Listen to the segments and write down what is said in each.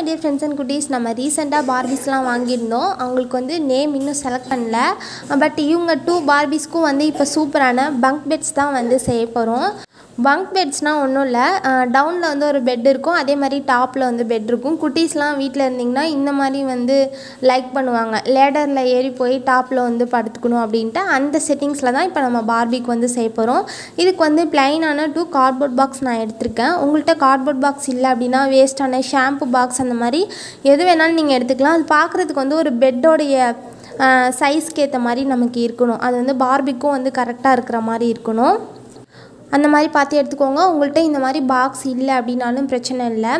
my dear friends and குட்டீஸ் நம்ம ரீசெண்டாக பார்பிஸ்லாம் வாங்கியிருந்தோம் அவங்களுக்கு வந்து நேம் இன்னும் செலக்ட் பண்ணல பட் இவங்க டூ பார்பிஸ்க்கும் வந்து இப்போ சூப்பரான பங்க் பெட்ஸ் தான் வந்து செய்ய போகிறோம் பங்க் பெட்ஸ்னால் ஒன்றும் இல்லை டவுனில் வந்து ஒரு பெட் இருக்கும் அதே மாதிரி டாப்பில் வந்து பெட் இருக்கும் குட்டீஸ்லாம் வீட்டில் இருந்தீங்கன்னா இந்த மாதிரி வந்து லைக் பண்ணுவாங்க லேடரில் ஏறி போய் டாப்பில் வந்து படுத்துக்கணும் அப்படின்ட்டு அந்த செட்டிங்ஸில் தான் இப்போ நம்ம பார்பிக்கு வந்து செய்ய போகிறோம் இதுக்கு வந்து பிளைனான டூ கார்ட்போர்ட் பாக்ஸ் நான் எடுத்திருக்கேன் உங்கள்கிட்ட கார்ட்போர்ட் பாக்ஸ் இல்லை அப்படின்னா வேஸ்ட்டான ஷாம்பு பாக்ஸ் அந்த மாதிரி எது வேணாலும் நீங்கள் எடுத்துக்கலாம் அது பார்க்குறதுக்கு வந்து ஒரு பெட்டோடைய சைஸ்க்கு ஏற்ற மாதிரி நமக்கு இருக்கணும் அது வந்து பார்பிக்கும் வந்து கரெக்டாக இருக்கிற மாதிரி இருக்கணும் அந்த மாதிரி பார்த்து எடுத்துக்கோங்க உங்கள்கிட்ட இந்த மாதிரி பாக்ஸ் இல்லை அப்படின்னாலும் பிரச்சனை இல்லை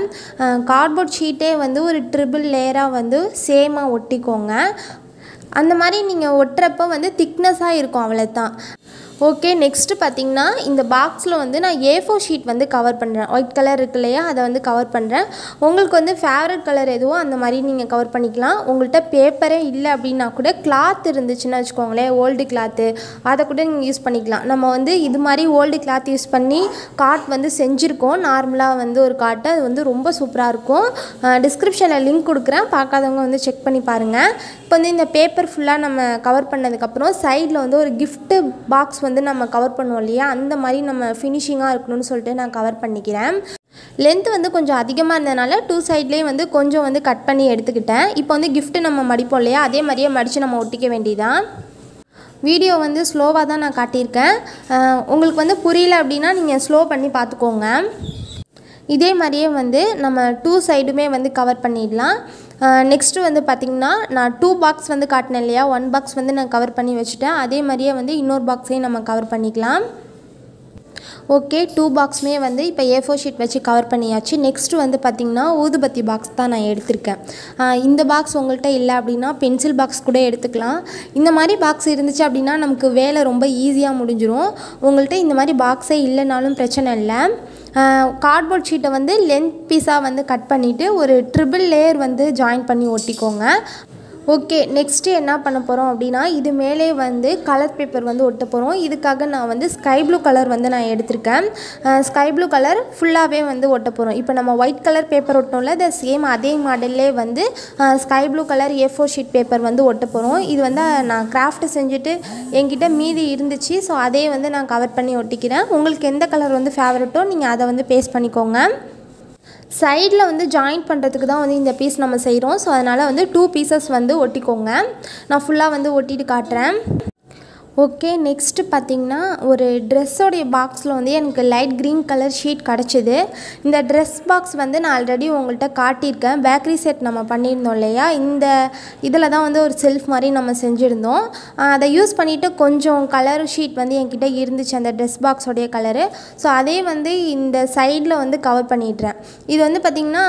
கார்ட்போர்ட் ஷீட்டே வந்து ஒரு ட்ரிபிள் லேயராக வந்து சேமாக ஒட்டிக்கோங்க அந்த மாதிரி நீங்கள் ஒட்டுறப்போ வந்து திக்னஸாக இருக்கும் அவ்வளோ தான் ஓகே நெக்ஸ்ட்டு பார்த்தீங்கன்னா இந்த பாக்ஸில் வந்து நான் ஏ ஃபோர் ஷீட் வந்து கவர் பண்ணுறேன் ஒயிட் கலர் இருக்கு இல்லையா அதை வந்து கவர் பண்ணுறேன் உங்களுக்கு வந்து ஃபேவரட் கலர் எதுவோ அந்த மாதிரி நீங்கள் கவர் பண்ணிக்கலாம் உங்கள்கிட்ட பேப்பரே இல்லை அப்படின்னா கூட கிளாத் இருந்துச்சுன்னா வச்சுக்கோங்களேன் ஓல்டு கிளாத்து அதை கூட நீங்கள் யூஸ் பண்ணிக்கலாம் நம்ம வந்து இது மாதிரி ஓல்டு கிளாத் யூஸ் பண்ணி கார்ட் வந்து செஞ்சுருக்கோம் நார்மலாக வந்து ஒரு கார்ட்டு அது வந்து ரொம்ப சூப்பராக இருக்கும் டிஸ்கிரிப்ஷனில் லிங்க் கொடுக்குறேன் பார்க்காதவங்க வந்து செக் பண்ணி பாருங்கள் இப்போ வந்து இந்த பேப்பர் ஃபுல்லாக நம்ம கவர் பண்ணதுக்கப்புறம் சைடில் வந்து ஒரு கிஃப்ட்டு பாக்ஸ் வந்து வந்து நம்ம கவர் பண்ணுவோம் இல்லையா அந்த மாதிரி நம்ம ஃபினிஷிங்காக இருக்கணும்னு சொல்லிட்டு நான் கவர் பண்ணிக்கிறேன் லென்த் வந்து கொஞ்சம் அதிகமாக இருந்ததுனால டூ சைட்லேயும் வந்து கொஞ்சம் வந்து கட் பண்ணி எடுத்துக்கிட்டேன் இப்போ வந்து கிஃப்ட்டு நம்ம மடிப்போம் இல்லையா அதே மாதிரியே மடித்து நம்ம ஒட்டிக்க வேண்டியதான் வீடியோ வந்து ஸ்லோவாக தான் நான் காட்டியிருக்கேன் உங்களுக்கு வந்து புரியல அப்படின்னா நீங்கள் ஸ்லோ பண்ணி பார்த்துக்கோங்க இதே மாதிரியே வந்து நம்ம டூ சைடுமே வந்து கவர் பண்ணிடலாம் நெக்ஸ்ட்டு வந்து பார்த்திங்கன்னா நான் டூ பாக்ஸ் வந்து காட்டினேன் இல்லையா ஒன் பாக்ஸ் வந்து நான் கவர் பண்ணி வச்சுட்டேன் அதே மாதிரியே வந்து இன்னொரு பாக்ஸையும் நம்ம கவர் பண்ணிக்கலாம் ஓகே டூ பாக்ஸுமே வந்து இப்போ ஏ ஃபோர் ஷீட் வச்சு கவர் பண்ணியாச்சு நெக்ஸ்ட்டு வந்து பார்த்திங்கன்னா ஊதுபத்தி பாக்ஸ் தான் நான் எடுத்திருக்கேன் இந்த பாக்ஸ் உங்கள்கிட்ட இல்லை அப்படின்னா பென்சில் பாக்ஸ் கூட எடுத்துக்கலாம் இந்த மாதிரி பாக்ஸ் இருந்துச்சு அப்படின்னா நமக்கு வேலை ரொம்ப ஈஸியாக முடிஞ்சிடும் உங்கள்கிட்ட இந்த மாதிரி பாக்ஸே இல்லைனாலும் பிரச்சனை இல்லை கார்ட்போர்ட் ஷீட்டை வந்து லென்த் பீஸாக வந்து கட் பண்ணிவிட்டு ஒரு ட்ரிபிள் லேயர் வந்து ஜாயின் பண்ணி ஒட்டிக்கோங்க ஓகே நெக்ஸ்ட்டு என்ன பண்ண போகிறோம் அப்படின்னா இது மேலே வந்து கலர் பேப்பர் வந்து ஒட்ட போகிறோம் இதுக்காக நான் வந்து ஸ்கை ப்ளூ கலர் வந்து நான் எடுத்திருக்கேன் ஸ்கை ப்ளூ கலர் ஃபுல்லாகவே வந்து ஒட்ட போகிறோம் இப்போ நம்ம ஒயிட் கலர் பேப்பர் ஒட்டணும்ல த சேம் அதே மாடல்லே வந்து sky blue colour A four sheet paper வந்து ஒட்ட போகிறோம் இது வந்து நான் கிராஃப்ட் செஞ்சுட்டு என்கிட்ட மீதி இருந்துச்சு ஸோ அதே வந்து நான் கவர் பண்ணி ஒட்டிக்கிறேன் உங்களுக்கு எந்த கலர் வந்து ஃபேவரட்டோ நீங்கள் அதை வந்து பேஸ்ட் பண்ணிக்கோங்க சைடில் வந்து ஜாயின் பண்ணுறதுக்கு தான் வந்து இந்த பீஸ் நம்ம செய்கிறோம் ஸோ அதனால் வந்து டூ பீசஸ் வந்து ஒட்டிக்கோங்க நான் ஃபுல்லாக வந்து ஒட்டிட்டு காட்டுறேன் ஓகே நெக்ஸ்ட்டு பார்த்தீங்கன்னா ஒரு ட்ரெஸ்ஸோடைய பாக்ஸில் வந்து எனக்கு லைட் க்ரீன் கலர் ஷீட் கிடச்சிது இந்த ட்ரெஸ் பாக்ஸ் வந்து நான் ஆல்ரெடி உங்கள்கிட்ட காட்டியிருக்கேன் பேக்கரி செட் நம்ம பண்ணியிருந்தோம் இல்லையா இந்த இதில் தான் வந்து ஒரு செல்ஃப் மாதிரி நம்ம செஞ்சுருந்தோம் அதை யூஸ் பண்ணிவிட்டு கொஞ்சம் கலர் ஷீட் வந்து என்கிட்ட இருந்துச்சு அந்த ட்ரெஸ் பாக்ஸோடைய கலரு ஸோ அதே வந்து இந்த சைடில் வந்து கவர் பண்ணிடுறேன் இது வந்து பார்த்திங்கன்னா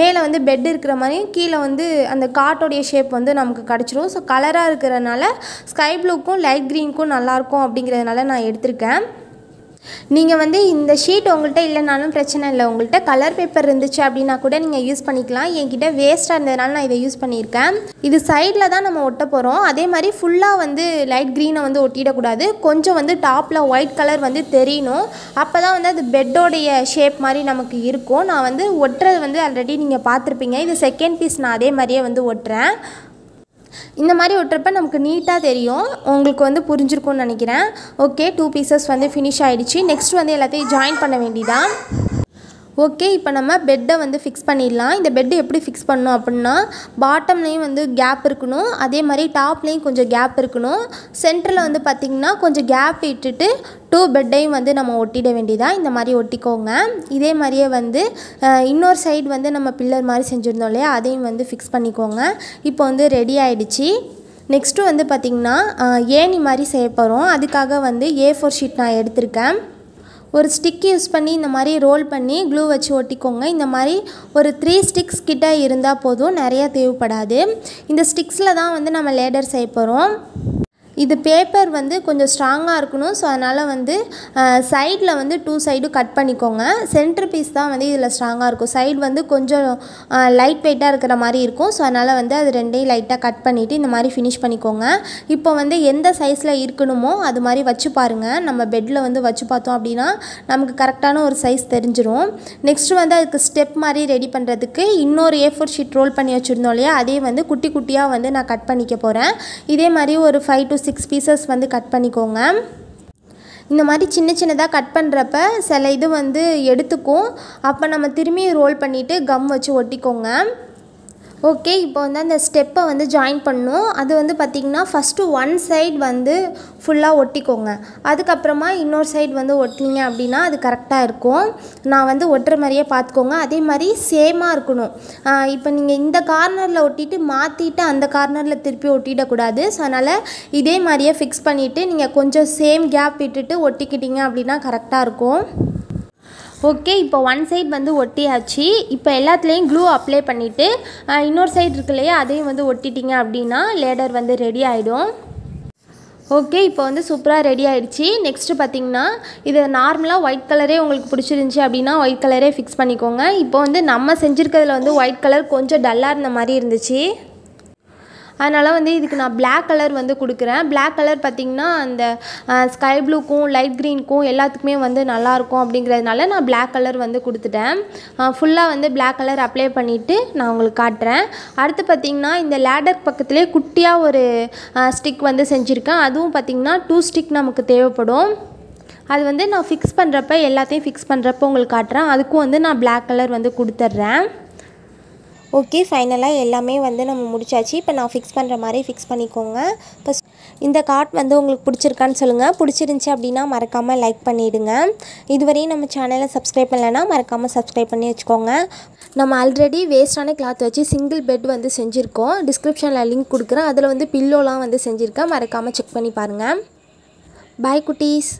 மேலே வந்து பெட் இருக்கிற மாதிரி கீழே வந்து அந்த காட்டோடைய ஷேப் வந்து நமக்கு கிடச்சிரும் ஸோ கலராக இருக்கிறனால ஸ்கை ப்ளூக்கும் லைட் க்ரீன் லுக்கிங்க்கும் நல்லாயிருக்கும் அப்படிங்கிறதுனால நான் எடுத்திருக்கேன் நீங்கள் வந்து இந்த ஷீட் உங்கள்கிட்ட இல்லைனாலும் பிரச்சனை இல்லை உங்கள்கிட்ட கலர் பேப்பர் இருந்துச்சு அப்படின்னா கூட நீங்கள் யூஸ் பண்ணிக்கலாம் என்கிட்ட வேஸ்ட்டாக இருந்ததுனால நான் இதை யூஸ் பண்ணியிருக்கேன் இது சைடில் தான் நம்ம ஒட்ட போகிறோம் அதே மாதிரி ஃபுல்லாக வந்து லைட் க்ரீனை வந்து ஒட்டிடக்கூடாது கொஞ்சம் வந்து டாப்பில் ஒயிட் கலர் வந்து தெரியணும் அப்போ தான் வந்து அது பெட்டோடைய ஷேப் மாதிரி நமக்கு இருக்கும் நான் வந்து ஒட்டுறது வந்து ஆல்ரெடி நீங்கள் பார்த்துருப்பீங்க இது செகண்ட் பீஸ் நான் அதே மாதிரியே வந்து ஒட்டுறேன் இந்த மாதிரி ஒட்டுறப்ப நமக்கு நீட்டாக தெரியும் உங்களுக்கு வந்து புரிஞ்சிருக்கும்னு நினைக்கிறேன் ஓகே டூ பீசஸ் வந்து ஃபினிஷ் ஆகிடுச்சு நெக்ஸ்ட் வந்து எல்லாத்தையும் ஜாயின் பண்ண வேண்டியதான் ஓகே இப்போ நம்ம பெட்டை வந்து ஃபிக்ஸ் பண்ணிடலாம் இந்த பெட்டு எப்படி ஃபிக்ஸ் பண்ணணும் அப்படின்னா பாட்டம்லேயும் வந்து கேப் இருக்கணும் அதே மாதிரி டாப்லேயும் கொஞ்சம் கேப் இருக்கணும் சென்டரில் வந்து பார்த்திங்கன்னா கொஞ்சம் கேப் விட்டுட்டு டூ பெட்டையும் வந்து நம்ம ஒட்டிட வேண்டியதாக இந்த மாதிரி ஒட்டிக்கோங்க இதே மாதிரியே வந்து இன்னொரு சைடு வந்து நம்ம பில்லர் மாதிரி செஞ்சுருந்தோம் இல்லையா அதையும் வந்து ஃபிக்ஸ் பண்ணிக்கோங்க இப்போ வந்து ரெடி ஆகிடுச்சி நெக்ஸ்ட்டு வந்து பார்த்திங்கன்னா ஏணி மாதிரி செய்ய போகிறோம் அதுக்காக வந்து ஏ ஃபோர் ஷீட் நான் எடுத்திருக்கேன் ஒரு ஸ்டிக் யூஸ் பண்ணி இந்த மாதிரி ரோல் பண்ணி க்ளூ வச்சு ஒட்டிக்கோங்க இந்த மாதிரி ஒரு த்ரீ ஸ்டிக்ஸ் கிட்டே இருந்தால் போதும் நிறையா தேவைப்படாது இந்த ஸ்டிக்ஸில் தான் வந்து நம்ம லேடர் செய்ய போகிறோம் இது பேப்பர் வந்து கொஞ்சம் ஸ்ட்ராங்காக இருக்கணும் ஸோ அதனால் வந்து சைடில் வந்து டூ சைடும் கட் பண்ணிக்கோங்க சென்ட்ரு பீஸ் தான் வந்து இதில் ஸ்ட்ராங்காக இருக்கும் சைடு வந்து கொஞ்சம் லைட் வெயிட்டாக இருக்கிற மாதிரி இருக்கும் ஸோ அதனால் வந்து அது ரெண்டையும் லைட்டாக கட் பண்ணிவிட்டு இந்த மாதிரி ஃபினிஷ் பண்ணிக்கோங்க இப்போ வந்து எந்த சைஸில் இருக்கணுமோ அது மாதிரி வச்சு பாருங்கள் நம்ம பெட்டில் வந்து வச்சு பார்த்தோம் அப்படின்னா நமக்கு கரெக்டான ஒரு சைஸ் தெரிஞ்சிடும் நெக்ஸ்ட்டு வந்து அதுக்கு ஸ்டெப் மாதிரி ரெடி பண்ணுறதுக்கு இன்னொரு ஏ ஃபோர் ஷீட் ரோல் பண்ணி வச்சுருந்தோம் இல்லையா அதே வந்து குட்டி குட்டியாக வந்து நான் கட் பண்ணிக்க போகிறேன் இதே மாதிரி ஒரு ஃபைவ் டு சிக்ஸ் பீசஸ் வந்து கட் பண்ணிக்கோங்க இந்த மாதிரி சின்ன சின்னதாக கட் பண்ணுறப்ப சில இது வந்து எடுத்துக்கும் அப்போ நம்ம திரும்பி ரோல் பண்ணிவிட்டு கம் வச்சு ஒட்டிக்கோங்க ஓகே இப்போ வந்து அந்த ஸ்டெப்பை வந்து ஜாயின் பண்ணும் அது வந்து பார்த்திங்கன்னா ஃபஸ்ட்டு ஒன் சைடு வந்து ஃபுல்லாக ஒட்டிக்கோங்க அதுக்கப்புறமா இன்னொரு சைடு வந்து ஒட்டினீங்க அப்படின்னா அது கரெக்டாக இருக்கும் நான் வந்து ஒட்டுற மாதிரியே பார்த்துக்கோங்க அதே மாதிரி சேமாக இருக்கணும் இப்போ நீங்கள் இந்த கார்னரில் ஒட்டிட்டு மாற்றிட்டு அந்த கார்னரில் திருப்பி ஒட்டிடக்கூடாது ஸோ அதனால் இதே மாதிரியே ஃபிக்ஸ் பண்ணிவிட்டு நீங்கள் கொஞ்சம் சேம் கேப் விட்டுட்டு ஒட்டிக்கிட்டீங்க அப்படின்னா கரெக்டாக இருக்கும் ஓகே இப்போ ஒன் சைட் வந்து ஒட்டியாச்சு இப்போ எல்லாத்துலேயும் க்ளூ அப்ளை பண்ணிவிட்டு இன்னொரு சைடு இருக்கு இல்லையா அதையும் வந்து ஒட்டிட்டிங்க அப்படின்னா லேடர் வந்து ரெடி ஆகிடும் ஓகே இப்போ வந்து சூப்பராக ரெடி ஆகிடுச்சி நெக்ஸ்ட்டு பார்த்திங்கன்னா இது நார்மலாக ஒயிட் கலரே உங்களுக்கு பிடிச்சிருந்துச்சி அப்படின்னா ஒயிட் கலரே ஃபிக்ஸ் பண்ணிக்கோங்க இப்போ வந்து நம்ம செஞ்சுருக்கிறதுல வந்து ஒயிட் கலர் கொஞ்சம் டல்லாக இருந்த மாதிரி இருந்துச்சு அதனால் வந்து இதுக்கு நான் பிளாக் கலர் வந்து கொடுக்குறேன் பிளாக் கலர் பார்த்திங்கன்னா அந்த ஸ்கை ப்ளூக்கும் லைட் க்ரீனுக்கும் எல்லாத்துக்குமே வந்து நல்லாயிருக்கும் அப்படிங்கிறதுனால நான் பிளாக் கலர் வந்து கொடுத்துட்டேன் ஃபுல்லாக வந்து பிளாக் கலர் அப்ளை பண்ணிவிட்டு நான் உங்களுக்கு காட்டுறேன் அடுத்து பார்த்திங்கன்னா இந்த லேடர் பக்கத்துலேயே குட்டியாக ஒரு ஸ்டிக் வந்து செஞ்சுருக்கேன் அதுவும் பார்த்திங்கன்னா டூ ஸ்டிக் நமக்கு தேவைப்படும் அது வந்து நான் ஃபிக்ஸ் பண்ணுறப்ப எல்லாத்தையும் ஃபிக்ஸ் பண்ணுறப்ப உங்களுக்கு காட்டுறேன் அதுக்கும் வந்து நான் பிளாக் கலர் வந்து கொடுத்துட்றேன் ஓகே ஃபைனலாக எல்லாமே வந்து நம்ம முடிச்சாச்சு இப்போ நான் ஃபிக்ஸ் பண்ணுற மாதிரி ஃபிக்ஸ் பண்ணிக்கோங்க இப்போ இந்த கார்ட் வந்து உங்களுக்கு பிடிச்சிருக்கான்னு சொல்லுங்கள் பிடிச்சிருந்துச்சி அப்படின்னா மறக்காமல் லைக் பண்ணிவிடுங்க இதுவரையும் நம்ம சேனலை சப்ஸ்கிரைப் பண்ணலைன்னா மறக்காமல் சப்ஸ்கிரைப் பண்ணி வச்சுக்கோங்க நம்ம ஆல்ரெடி வேஸ்டான கிளாத் வச்சு சிங்கிள் பெட் வந்து செஞ்சுருக்கோம் டிஸ்கிரிப்ஷனில் லிங்க் கொடுக்குறேன் அதில் வந்து பில்லோலாம் வந்து செஞ்சுருக்கேன் மறக்காமல் செக் பண்ணி பாருங்கள் பாய் குட்டீஸ்